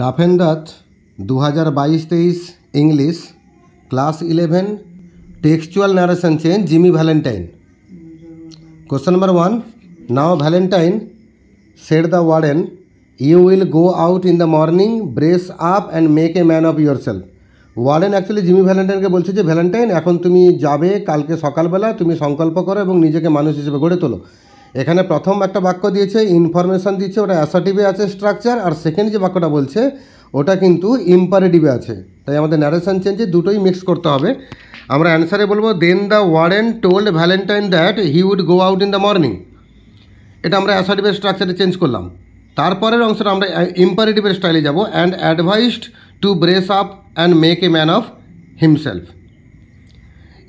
ডাফেনদাত দু হাজার বাইশ তেইশ English class eleven textual narration change Jimmy Valentine question number one now Valentine said the warden you will go out in the morning brace up and make a man of yourself warden actually Jimmy ভ্যালেন্টাইনকে বলছে যে Valentine এখন তুমি যাবে কালকে সকালবেলা তুমি সংকল্প করো এবং নিজেকে মানুষ হিসেবে গড়ে তোলো এখানে প্রথম একটা বাক্য দিয়েছে ইনফরমেশান দিচ্ছে ওটা অ্যাসার্টিভে আছে স্ট্রাকচার আর সেকেন্ড যে বাক্যটা বলছে ওটা কিন্তু ইম্পারেটিভে আছে তাই আমাদের ন্যারেশন চেঞ্জে দুটোই মিক্স করতে হবে আমরা অ্যান্সারে বলবো then the warden told Valentine that he would go out in the morning এটা আমরা অ্যাসার্টিভের স্ট্রাকচারে চেঞ্জ করলাম তারপরের অংশটা আমরা ইম্পারেটিভের স্টাইলে যাব and advised to brace up and make a man of himself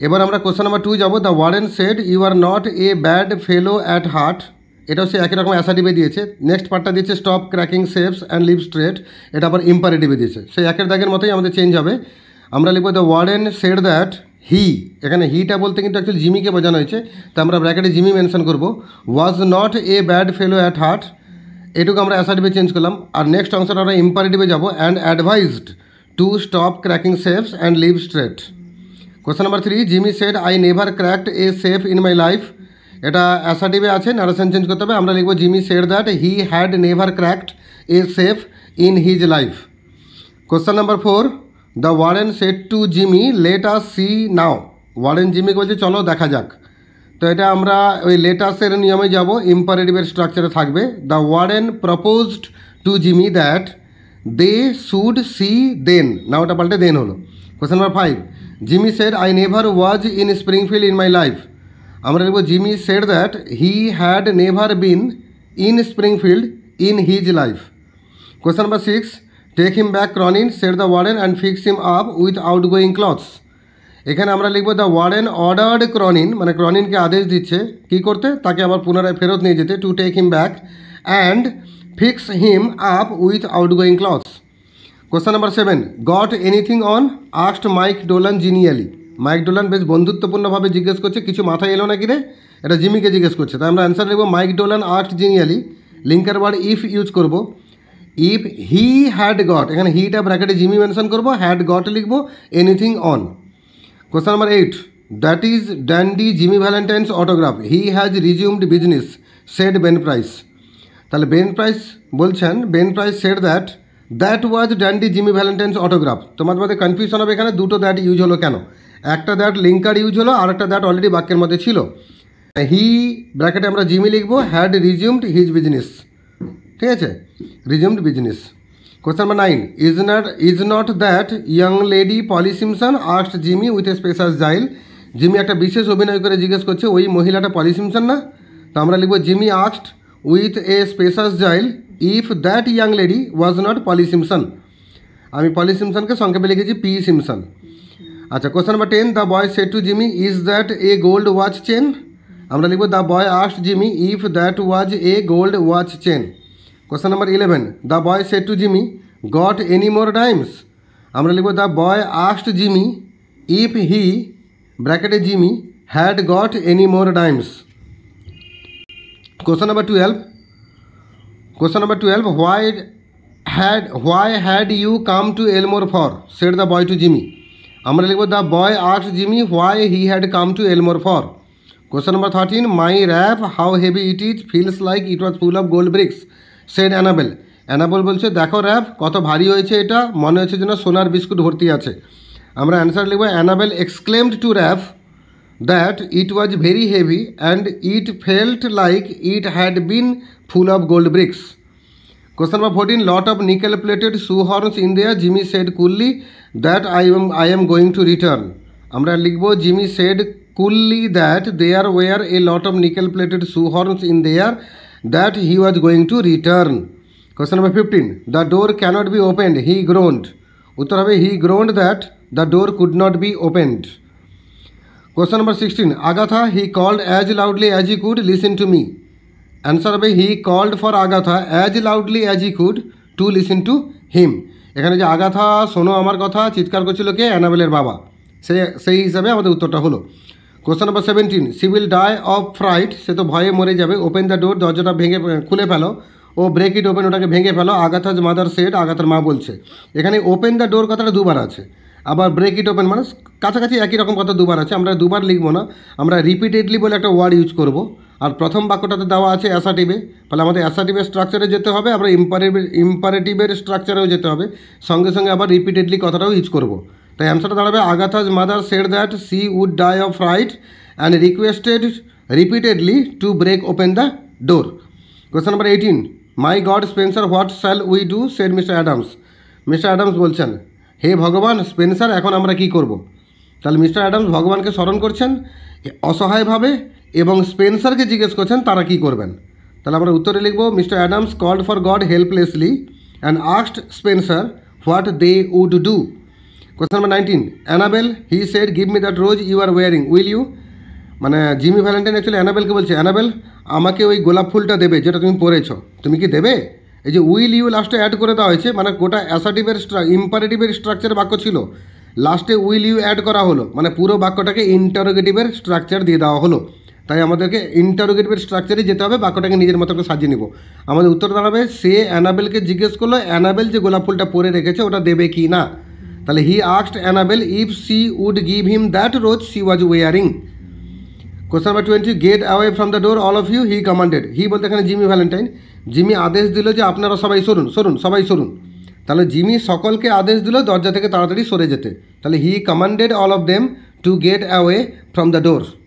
এবার আমরা কোশ্চেন নাম্বার টু যাবো the warden said you are not a bad fellow at heart এটাও সে একই রকম অ্যাসাডিভে দিয়েছে নেক্সট পার্টটা দিয়েছে stop cracking safes and live straight এটা আবার ইম্পারেটিভে দিয়েছে সেই একের দাগের মতোই আমাদের চেঞ্জ হবে আমরা লিখবো the warden said that he এখানে হিটা বলতে কিন্তু অ্যাকচুয়ালি জিমিকে বোঝানো হয়েছে তা আমরা ব্র্যাকেটে জিমি মেনশন করবো was not a bad fellow at heart এটুকু আমরা অ্যাসাটিভে চেঞ্জ করলাম আর নেক্সট অংশটা আমরা ইম্পারেটিভে যাবো and advised to stop cracking safes and live straight question number three Jimmy said I never cracked a safe in my life এটা অ্যাসাটিভে আছে নারেশন চেঞ্জ করতে হবে আমরা লিখবো Jimmy said that he had never cracked a safe in his life question number four the warden said to Jimmy let us see now warden জিমিকে বলছে চলো দেখা যাক তো এটা আমরা ওই লেটাসের নিয়মে যাব ইম্পারেটিভের স্ট্রাকচারে থাকবে the warden proposed to Jimmy that they should see then now ওটা পাল্টে দেন হলো question number five Jimmy said, I never was in Springfield in my life আমরা লিখব Jimmy said that he had never been in Springfield in his life question number six take him back Cronin said the warden and fix him up without going clothes এখানে আমরা লিখব the warden ordered ক্রনিন মানে ক্রনিনকে আদেশ দিচ্ছে কি করতে তাকে আবার পুনরায় ফেরত নিয়ে যেতে to take him back and fix him up without going clothes question number seven got anything on asked Mike Dolan genially Mike Dolan বেশ বন্ধুত্বপূর্ণভাবে জিজ্ঞেস করছে কিছু মাথায় এলো না কি রে এটা জিমিকে জিজ্ঞেস করছে তাই আমরা অ্যান্সার নেব মাইক ডোলান আর্ট genially linker word if use করব ইফ হি হ্যাড গট এখানে হিটা ব্র্যাকেটে জিমি মেনশন করবো হ্যাড গট লিখবো anything on question number eight that is dandy Jimmy Valentine's autograph he has resumed business said Ben Price তাহলে Ben Price বলছেন Ben Price said that that was dandy Jimmy Valentine's autograph তোমার মধ্যে confusion হবে এখানে দুটো that use হলো কেন একটা দ্যাট লিঙ্কার ইউজ হলো আর একটা দ্যাট অলরেডি বাক্যের মধ্যে ছিল হি ব্র্যাকেটে আমরা জিমি লিখবো হ্যাড রিজিউমড হিজ বিজনেস ঠিক আছে resumed business question number nine is not is not that young lady Polly Simpson asked Jimmy with a special smile Jimmy একটা বিশেষ অভিনয় করে জিজ্ঞেস করছে ওই মহিলাটা পলি সিমসন না তো আমরা লিখবো Jimmy asked with a special smile if that young lady was not Polly Simpson আমি পলি সিমসনকে সংক্ষেপে লিখেছি পি সিমসন আচ্ছা question number ten the boy said to Jimmy is that a gold watch chain আমরা লিখব the boy asked Jimmy if that was a gold watch chain question number eleven the boy said to Jimmy got any more times আমরা লিখব the boy asked Jimmy if he ব্র্যাকেটে Jimmy had got any more times question number twelve Question number 12. Why had why had you come to Elmore for said the boy to Jimmy আমরা লিখব the boy আর্ট Jimmy why he had come to Elmore for question number thirteen my wrap how heavy it is feels like it was full of gold bricks said Annabel Annabel বলছে দেখো rap কত ভারী হয়েছে এটা মনে হচ্ছে যেন সোনার বিস্কুট ভর্তি আছে আমরা অ্যান্সার লিখব Annabel exclaimed to wrap that it was very heavy and it felt like it had been full of gold bricks. Question number 14. Lot of nickel plated shoe horns in there. Jimmy said coolly that I am, I am going to return. Amra ligbo. Jimmy said coolly that there were a lot of nickel plated shoe horns in there that he was going to return. Question number fifteen. The door cannot be opened. He groaned. উত্তর he groaned that the door could not be opened. Question number sixteen Agatha he called as loudly as he could, listen to me answer হবে he called for Agatha as loudly as he could to listen to him এখানে যে Agatha শোনো আমার কথা চিৎকার করছিল কে অ্যানাবেলের বাবা সে সেই হিসাবে আমাদের উত্তরটা হলো question number seventeen she'll die of fright সে তো ভয়ে মরে যাবে ওপেন দ্য ডোর দরজাটা ভেঙে খুলে ফেলো ও ব্রেক ইট ওপেন ওটাকে ভেঙে ফেলো আগাথাজ মাদার সেট আগাথার মা বলছে এখানে ওপেন দ্য ডোর কথাটা দুবার আছে আবার ব্রেক ইট ওপেন মানে কাছাকাছি একই রকম কথা দুবার আছে আমরা দুবার লিখবো না আমরা রিপিটেডলি বলে একটা ওয়ার্ড ইউজ করব আর প্রথম বাক্যটাতে দেওয়া আছে অ্যাসাটিভে ফলে আমাদের অ্যাসাটিভের স্ট্রাকচারে যেতে হবে আবার ইম্পারেটিভ ইম্পারেটিভের স্ট্রাকচারেও যেতে হবে সঙ্গে সঙ্গে আবার রিপিটেডলি কথাটাও ইউজ করব তাই অ্যান্সারটা দাঁড়াবে Agatha's mother said that she would die of fright and requested repeatedly to break open the door question number eighteen my God Spencer what shall we do said Mr Adams Mr Adams বলছেন হে ভগবান Spencer এখন আমরা কি করব। তাহলে mister Adams ভগবানকে স্মরণ করছেন অসহায়ভাবে এবং স্পেন্সারকে জিজ্ঞেস করছেন তারা কি করবেন তাহলে আমরা উত্তরে লিখব Mr Adams called for God helplessly and asked Spencer what they would do question number nineteen Annabel he said give me that rose you are wearing will you মানে জিমি ভ্যালেন্টাইন অ্যাকচুয়ালি অ্যানাবেলকে বলছে Annabel আমাকে ওই গোলাপ ফুলটা দেবে যেটা তুমি পরেছো তুমি কি দেবে এই যে উইল ইউ লাস্টে অ্যাড করে দেওয়া হয়েছে মানে গোটা অ্যাসাটিভের ইম্পারেটিভের স্ট্রাকচার বাক্য ছিল লাস্টে উইল ইউ অ্যাড করা হলো মানে পুরো বাক্যটাকে ইন্টারোগেটিভের স্ট্রাকচার দিয়ে দেওয়া হলো তাই আমাদেরকে ইন্টারোগেটিভের স্ট্রাকচারে যেতে হবে বাক্যটাকে নিজের মতো করে সাজিয়ে নিব আমাদের উত্তর দাঁড়াবে সে অ্যানাবেলকে জিজ্ঞেস করলো অ্যানাবেল যে গোলাপ ফুলটা পরে রেখেছে ওটা দেবে কি না তাহলে he asked Annabel if she would give him that rose she was wearing question number twenty get away from the door all of you he commanded he বলতে এখানে জিমি ভ্যালেন্টাইন জিমি আদেশ দিল যে আপনারা সবাই সরুন সরুন সবাই সরুন তাহলে জিমি সকলকে আদেশ দিল দরজা থেকে তাড়াতাড়ি সরে যেতে তাহলে he commanded all of them to get away from the door